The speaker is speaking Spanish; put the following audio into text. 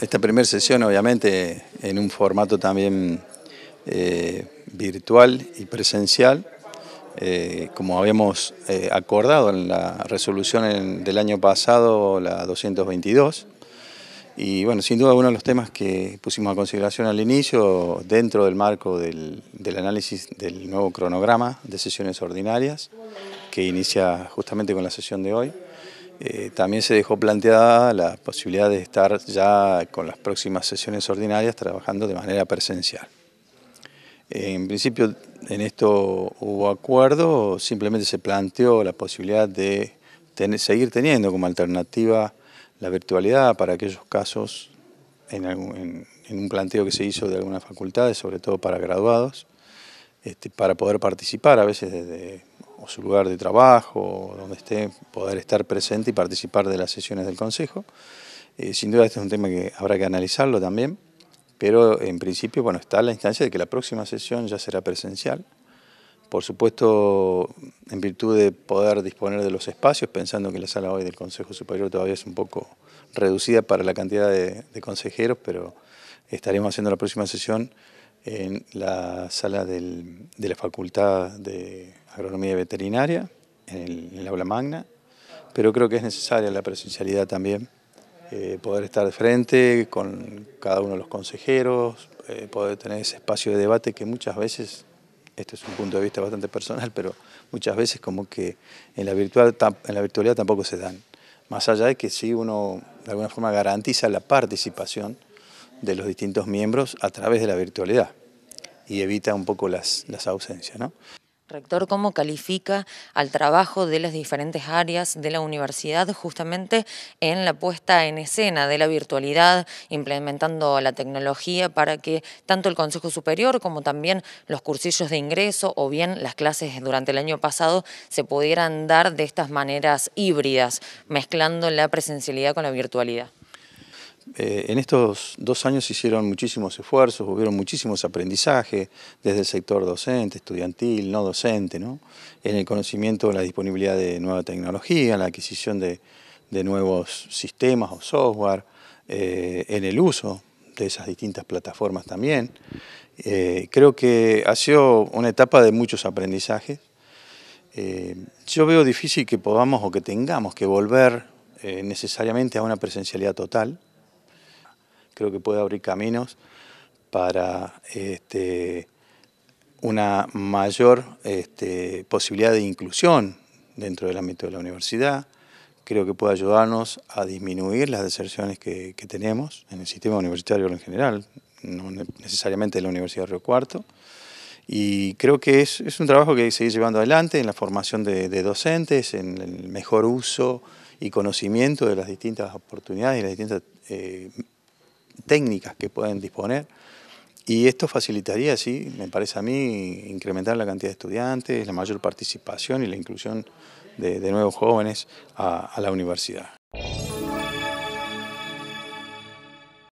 Esta primera sesión obviamente en un formato también eh, virtual y presencial, eh, como habíamos eh, acordado en la resolución del año pasado, la 222. Y bueno, sin duda uno de los temas que pusimos a consideración al inicio, dentro del marco del, análisis del nuevo cronograma de sesiones ordinarias, que inicia justamente con la sesión de hoy, eh, también se dejó planteada la posibilidad de estar ya con las próximas sesiones ordinarias trabajando de manera presencial. En principio en esto hubo acuerdo, simplemente se planteó la posibilidad de seguir teniendo como alternativa la virtualidad para aquellos casos en, un planteo que se hizo de algunas facultades, sobre todo para graduados, este, para poder participar a veces desde o su lugar de trabajo, o donde esté, poder estar presente y participar de las sesiones del Consejo. Eh, sin duda este es un tema que habrá que analizarlo también, pero en principio bueno, está la instancia de que la próxima sesión ya será presencial. Por supuesto, en virtud de poder disponer de los espacios, pensando que la sala hoy del Consejo Superior todavía es un poco reducida para la cantidad de consejeros, pero estaremos haciendo la próxima sesión en la sala de la Facultad de Agronomía y Veterinaria, en el, aula magna, pero creo que es necesaria la presencialidad también, eh, poder estar de frente con cada uno de los consejeros, eh, poder tener ese espacio de debate que muchas veces, este es un punto de vista bastante personal, pero muchas veces como que en la, virtual, en la virtualidad tampoco se dan, más allá de que si uno de alguna forma garantiza la participación, de los distintos miembros a través de la virtualidad y evita un poco las, ausencias. Rector, ¿cómo califica al trabajo de las diferentes áreas de la universidad justamente en la puesta en escena de la virtualidad, implementando la tecnología para que tanto el Consejo Superior como también los cursillos de ingreso o bien las clases durante el año pasado se pudieran dar de estas maneras híbridas, mezclando la presencialidad con la virtualidad? Eh, en estos dos años hicieron muchísimos esfuerzos, hubieron muchísimos aprendizajes desde el sector docente, estudiantil, no docente, en el conocimiento, la disponibilidad de nueva tecnología, la adquisición de, nuevos sistemas o software, eh, en el uso de esas distintas plataformas también. Eh, creo que ha sido una etapa de muchos aprendizajes. yo veo difícil que podamos o que tengamos que volver necesariamente a una presencialidad total creo que puede abrir caminos para este, una mayor este, posibilidad de inclusión dentro del ámbito de la universidad. Creo que puede ayudarnos a disminuir las deserciones que, tenemos en el sistema universitario en general, no necesariamente en la Universidad de Río Cuarto. Y creo que es, un trabajo que hay que seguir llevando adelante en la formación de, docentes, en el mejor uso y conocimiento de las distintas oportunidades y las distintas eh, técnicas que pueden disponer. Y esto facilitaría, sí, me parece a mí, incrementar la cantidad de estudiantes, la mayor participación y la inclusión de, nuevos jóvenes a la universidad.